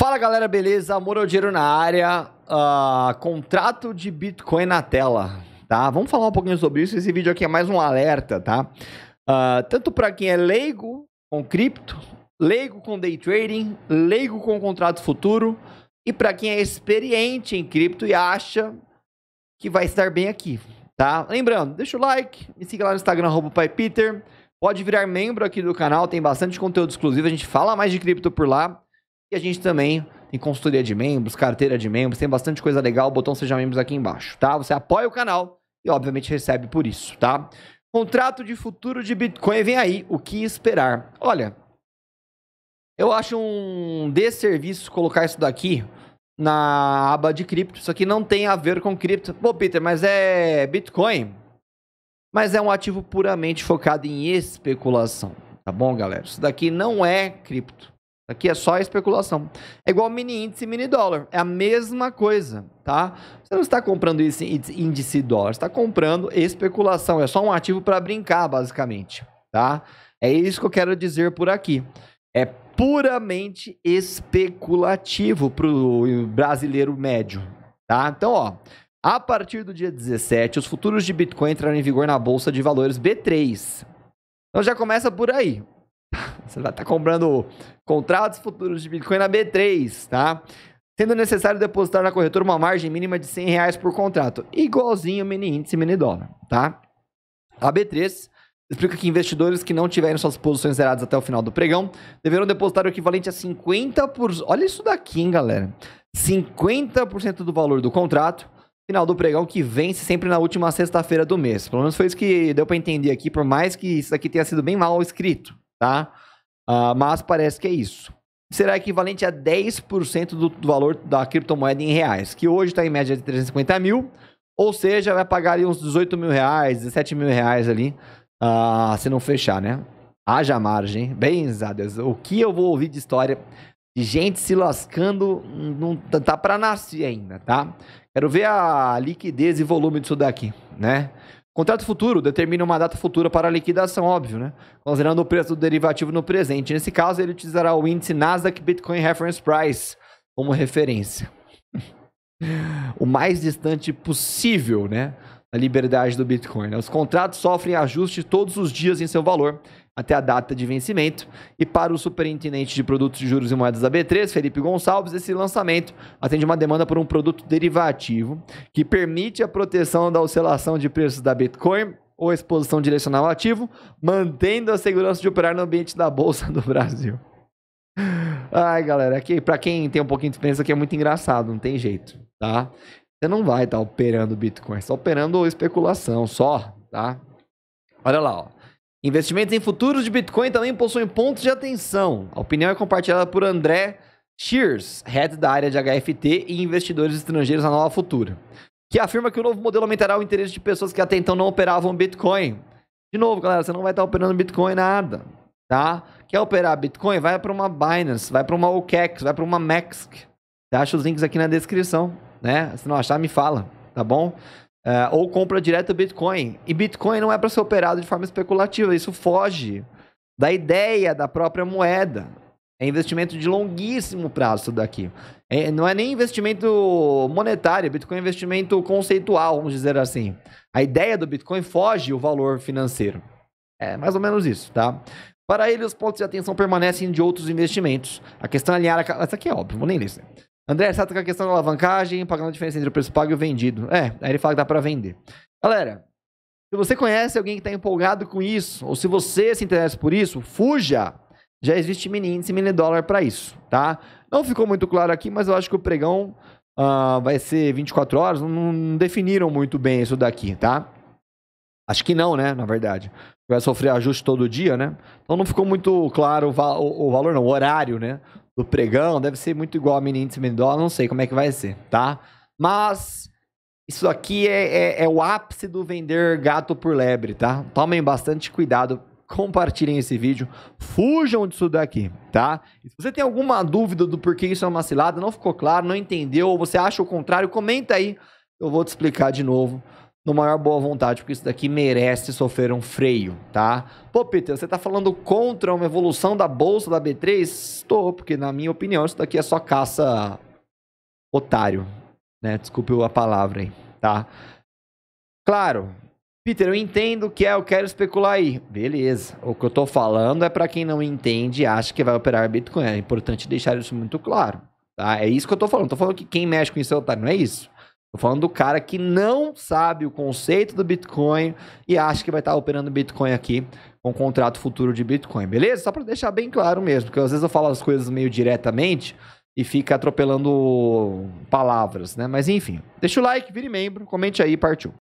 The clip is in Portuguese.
Fala galera, beleza? Amor ao dinheiro na área. Uh, contrato de Bitcoin na tela, tá? Vamos falar um pouquinho sobre isso. Esse vídeo aqui é mais um alerta, tá? Uh, tanto para quem é leigo com cripto, leigo com day trading, leigo com contrato futuro e para quem é experiente em cripto e acha que vai estar bem aqui, tá? Lembrando, deixa o like, me siga lá no Instagram, arroba Pode virar membro aqui do canal, tem bastante conteúdo exclusivo, a gente fala mais de cripto por lá. E a gente também tem consultoria de membros, carteira de membros, tem bastante coisa legal. O botão Seja Membros aqui embaixo, tá? Você apoia o canal e, obviamente, recebe por isso, tá? Contrato de futuro de Bitcoin, vem aí, o que esperar? Olha, eu acho um desserviço colocar isso daqui na aba de cripto. Isso aqui não tem a ver com cripto. Pô, Peter, mas é Bitcoin. Mas é um ativo puramente focado em especulação. Tá bom, galera? Isso daqui não é cripto. Aqui é só especulação. É igual mini índice e mini dólar. É a mesma coisa, tá? Você não está comprando esse índice dólar, está comprando especulação. É só um ativo para brincar, basicamente, tá? É isso que eu quero dizer por aqui. É puramente especulativo para o brasileiro médio, tá? Então, ó, a partir do dia 17, os futuros de Bitcoin entraram em vigor na bolsa de valores B3. Então já começa por aí. Você vai estar tá comprando contratos futuros de Bitcoin na B3, tá? Sendo necessário depositar na corretora uma margem mínima de 100 reais por contrato, igualzinho mini índice mini dólar, tá? A B3 explica que investidores que não tiverem suas posições zeradas até o final do pregão deverão depositar o equivalente a 50%. Por... Olha isso daqui, hein, galera? 50% do valor do contrato final do pregão que vence sempre na última sexta-feira do mês. Pelo menos foi isso que deu para entender aqui, por mais que isso aqui tenha sido bem mal escrito, tá? Ah, mas parece que é isso. Será equivalente a 10% do, do valor da criptomoeda em reais, que hoje está em média de 350 mil, ou seja, vai pagar ali uns 18 mil reais, 17 mil reais ali, uh, se não fechar, né? Haja margem, bem, Deus. O que eu vou ouvir de história de gente se lascando, não tá, tá para nascer ainda, tá? Quero ver a liquidez e volume disso daqui, né? Contrato futuro determina uma data futura para a liquidação, óbvio, né? Considerando o preço do derivativo no presente. Nesse caso, ele utilizará o índice Nasdaq Bitcoin Reference Price como referência. o mais distante possível, né? a liberdade do Bitcoin. Né? Os contratos sofrem ajuste todos os dias em seu valor, até a data de vencimento. E para o superintendente de produtos de juros e moedas da B3, Felipe Gonçalves, esse lançamento atende uma demanda por um produto derivativo que permite a proteção da oscilação de preços da Bitcoin ou exposição direcional ativo, mantendo a segurança de operar no ambiente da Bolsa do Brasil. Ai, galera, aqui para quem tem um pouquinho de experiência aqui é muito engraçado, não tem jeito, tá? Você não vai estar tá operando Bitcoin, está operando especulação só, tá? Olha lá, ó. Investimentos em futuros de Bitcoin também possuem pontos de atenção. A opinião é compartilhada por André Shears, head da área de HFT e investidores estrangeiros na Nova Futura, que afirma que o novo modelo aumentará o interesse de pessoas que até então não operavam Bitcoin. De novo, galera, você não vai estar tá operando Bitcoin nada, tá? Quer operar Bitcoin? Vai para uma Binance, vai para uma OKEx, vai para uma Maxx. Você acha os links aqui na descrição né? Se não achar, me fala, tá bom? É, ou compra direto Bitcoin. E Bitcoin não é para ser operado de forma especulativa, isso foge da ideia da própria moeda. É investimento de longuíssimo prazo isso daqui. É, não é nem investimento monetário, é Bitcoin é investimento conceitual, vamos dizer assim. A ideia do Bitcoin foge o valor financeiro. É mais ou menos isso, tá? Para ele, os pontos de atenção permanecem de outros investimentos. A questão é alinhar a... Essa aqui é óbvio, vou nem ler isso. André, sabe tá com a questão da alavancagem, pagando a diferença entre o preço pago e o vendido. É, aí ele fala que dá para vender. Galera, se você conhece alguém que está empolgado com isso, ou se você se interessa por isso, fuja! Já existe mini índice, mini dólar para isso, tá? Não ficou muito claro aqui, mas eu acho que o pregão uh, vai ser 24 horas. Não, não, definiram muito bem isso daqui, tá? Acho que não, né? Na verdade. Vai sofrer ajuste todo dia, né? Então não ficou muito claro o, va o, o valor, não, o horário, né? do pregão, deve ser muito igual a mini índice Mendola, não sei como é que vai ser, tá? Mas isso aqui é, é, é o ápice do vender gato por lebre, tá? Tomem bastante cuidado, compartilhem esse vídeo, fujam disso daqui, tá? E se você tem alguma dúvida do porquê isso é uma cilada, não ficou claro, não entendeu, ou você acha o contrário, comenta aí, eu vou te explicar de novo no maior boa vontade, porque isso daqui merece sofrer um freio, tá? Pô, Peter, você tá falando contra uma evolução da bolsa da B3? Estou, porque na minha opinião isso daqui é só caça otário, né? Desculpe a palavra aí, tá? Claro, Peter, eu entendo o que é, eu quero especular aí. Beleza. O que eu tô falando é para quem não entende e acha que vai operar Bitcoin. É importante deixar isso muito claro, tá? É isso que eu tô falando. Tô falando que quem mexe com isso é otário, não é isso? Tô falando do cara que não sabe o conceito do Bitcoin e acha que vai estar tá operando Bitcoin aqui com contrato futuro de Bitcoin, beleza? Só para deixar bem claro mesmo, porque às vezes eu falo as coisas meio diretamente e fica atropelando palavras, né? Mas enfim, deixa o like, vire membro, comente aí, partiu.